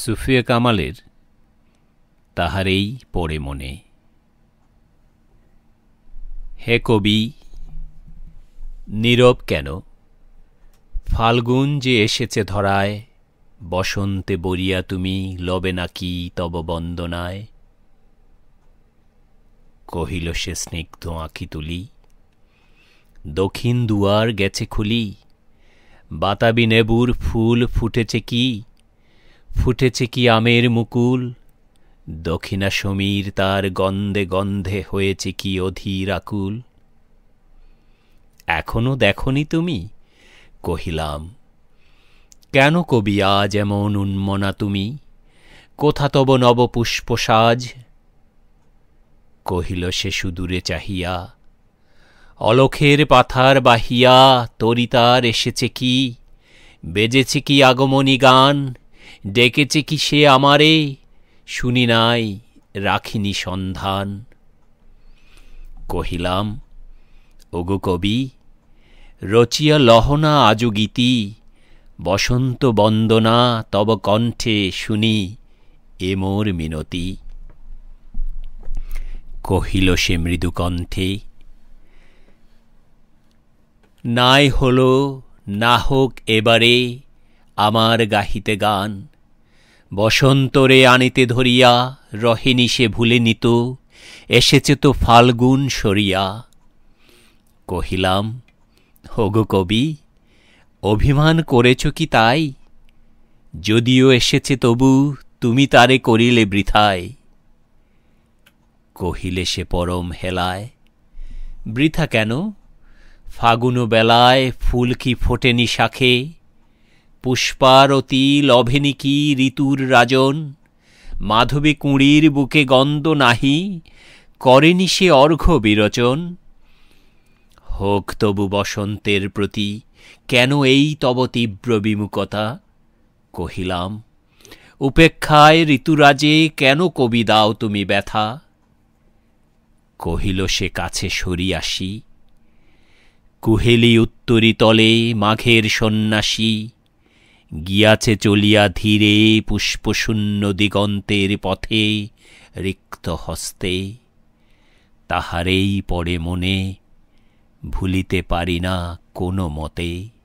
সুফিয়া কামালের তাহারেই পড়ে মনে হে কবি নীরব কেন ফাল্গুন যে এসেছে ধরায় বসন্তে বরিয়া তুমি লবে নাকি তব বন্দনায় কহিল সে স্নিগ্ধ আঁকি তুলি দক্ষিণ দুয়ার গেছে খুলি বাতাবি নেবুর ফুল ফুটেছে কি ফুটেছে কি আমের মুকুল দক্ষিণা সমীর তার গন্ধে গন্ধে হয়েছে কি অধীর আকুল এখনো দেখনি তুমি কহিলাম কেন কবি আজ এমন উন্মনা তুমি কোথা তব নবপুষ্প সাজ কহিল সে সুদূরে চাহিয়া অলখের পাথার বাহিয়া তরিতার এসেছে কি বেজেছে কি আগমনী গান ডেকেছে কি সে আমারে শুনি নাই রাখিনি সন্ধান কহিলাম ওগো কবি রচিয়া লহনা আজু বসন্ত বন্দনা তব কণ্ঠে শুনি এ মোর মিনতি কহিল সে মৃদুকণ্ঠে নাই হল না হোক এবারে আমার গাহিতে গান বসন্তরে আনিতে ধরিয়া রহেনি সে ভুলে নিত এসেছে তো ফাল্গুন সরিয়া কহিলাম হোগো কবি অভিমান করেছ কি তাই যদিও এসেছে তবু তুমি তারে করিলে বৃথায় কহিলে সে পরম হেলায় বৃথা কেন ফাগুন বেলায় ফুল কি ফোটেনি শাখে পুষ্পারতি লভেনিকী ঋতুর রাজন মাধবী কুঁড়ির বুকে গন্ধ নাহি করেনি সে অর্ঘ্য বিরচন হোক তবু বসন্তের প্রতি কেন এই তব তীব্র বিমুখতা কহিলাম উপেক্ষায় ঋতুরাজে কেন কবি দাও তুমি ব্যথা কহিল সে কাছে সরিয়াসি কুহেলি উত্তরী তলে মাঘের সন্ন্যাসী গিয়াছে চলিয়া ধীরে পুষ্পশূন্য দিগন্তের পথে রিক্ত হস্তে তাহারেই পড়ে মনে ভুলিতে পারি না কোনো মতে